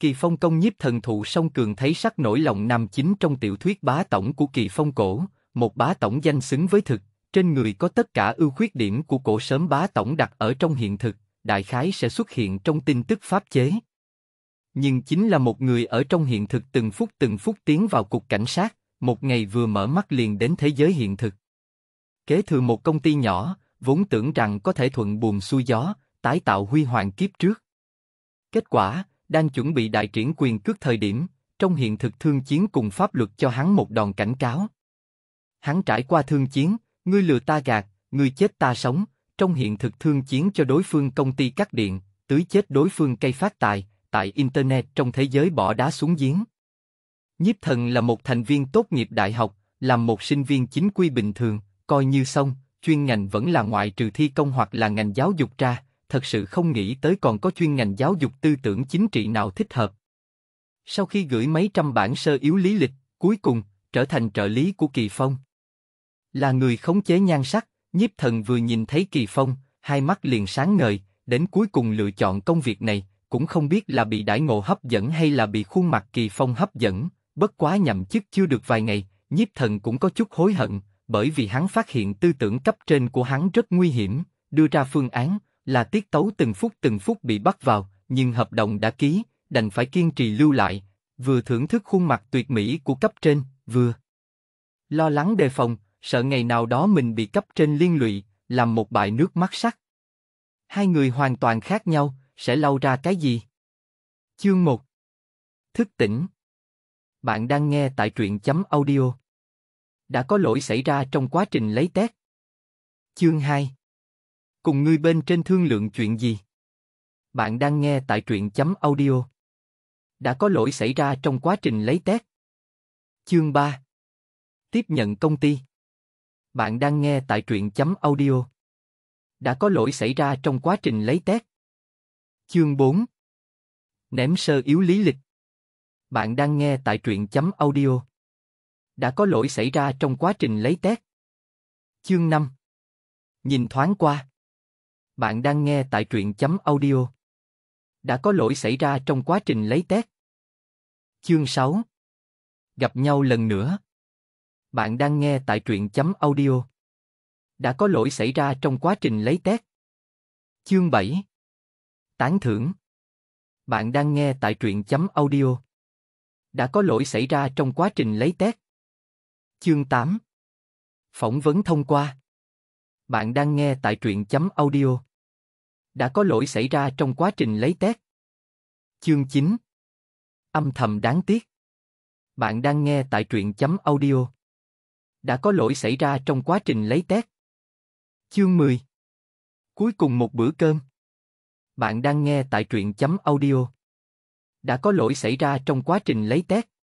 Kỳ Phong công nhiếp thần thụ song cường thấy sắc nổi lòng nằm chính trong tiểu thuyết bá tổng của Kỳ Phong cổ, một bá tổng danh xứng với thực, trên người có tất cả ưu khuyết điểm của cổ sớm bá tổng đặt ở trong hiện thực, đại khái sẽ xuất hiện trong tin tức pháp chế. Nhưng chính là một người ở trong hiện thực từng phút từng phút tiến vào cục cảnh sát, một ngày vừa mở mắt liền đến thế giới hiện thực. Kế thừa một công ty nhỏ, vốn tưởng rằng có thể thuận buồm xuôi gió, tái tạo huy hoàng kiếp trước. Kết quả, đang chuẩn bị đại triển quyền cước thời điểm, trong hiện thực thương chiến cùng pháp luật cho hắn một đòn cảnh cáo. Hắn trải qua thương chiến, ngươi lừa ta gạt, ngươi chết ta sống, trong hiện thực thương chiến cho đối phương công ty cắt điện, tưới chết đối phương cây phát tài, tại Internet trong thế giới bỏ đá xuống giếng. Nhiếp thần là một thành viên tốt nghiệp đại học, làm một sinh viên chính quy bình thường, coi như xong, chuyên ngành vẫn là ngoại trừ thi công hoặc là ngành giáo dục ra, thật sự không nghĩ tới còn có chuyên ngành giáo dục tư tưởng chính trị nào thích hợp. Sau khi gửi mấy trăm bản sơ yếu lý lịch, cuối cùng, trở thành trợ lý của Kỳ Phong. Là người khống chế nhan sắc, nhiếp thần vừa nhìn thấy Kỳ Phong, hai mắt liền sáng ngời, đến cuối cùng lựa chọn công việc này, cũng không biết là bị đãi ngộ hấp dẫn hay là bị khuôn mặt Kỳ Phong hấp dẫn, bất quá nhậm chức chưa được vài ngày, nhiếp thần cũng có chút hối hận, bởi vì hắn phát hiện tư tưởng cấp trên của hắn rất nguy hiểm, đưa ra phương án, là tiết tấu từng phút từng phút bị bắt vào, nhưng hợp đồng đã ký, đành phải kiên trì lưu lại, vừa thưởng thức khuôn mặt tuyệt mỹ của cấp trên, vừa lo lắng đề phòng, sợ ngày nào đó mình bị cấp trên liên lụy, làm một bài nước mắt sắt. Hai người hoàn toàn khác nhau, sẽ lau ra cái gì? Chương 1 Thức tỉnh Bạn đang nghe tại truyện chấm audio. Đã có lỗi xảy ra trong quá trình lấy test. Chương 2 cùng ngươi bên trên thương lượng chuyện gì? Bạn đang nghe tại truyện chấm audio. Đã có lỗi xảy ra trong quá trình lấy test. Chương 3 Tiếp nhận công ty Bạn đang nghe tại truyện chấm audio. Đã có lỗi xảy ra trong quá trình lấy test. Chương 4 Ném sơ yếu lý lịch Bạn đang nghe tại truyện chấm audio. Đã có lỗi xảy ra trong quá trình lấy test. Chương 5 Nhìn thoáng qua bạn đang nghe tại truyện chấm audio. Đã có lỗi xảy ra trong quá trình lấy test. Chương 6 Gặp nhau lần nữa. Bạn đang nghe tại truyện chấm audio. Đã có lỗi xảy ra trong quá trình lấy test. Chương 7 Tán thưởng Bạn đang nghe tại truyện chấm audio. Đã có lỗi xảy ra trong quá trình lấy test. Chương 8 Phỏng vấn thông qua bạn đang nghe tại truyện chấm audio đã có lỗi xảy ra trong quá trình lấy test. Chương 9 Âm thầm đáng tiếc Bạn đang nghe tại truyện chấm audio. Đã có lỗi xảy ra trong quá trình lấy test. Chương 10 Cuối cùng một bữa cơm Bạn đang nghe tại truyện chấm audio. Đã có lỗi xảy ra trong quá trình lấy test.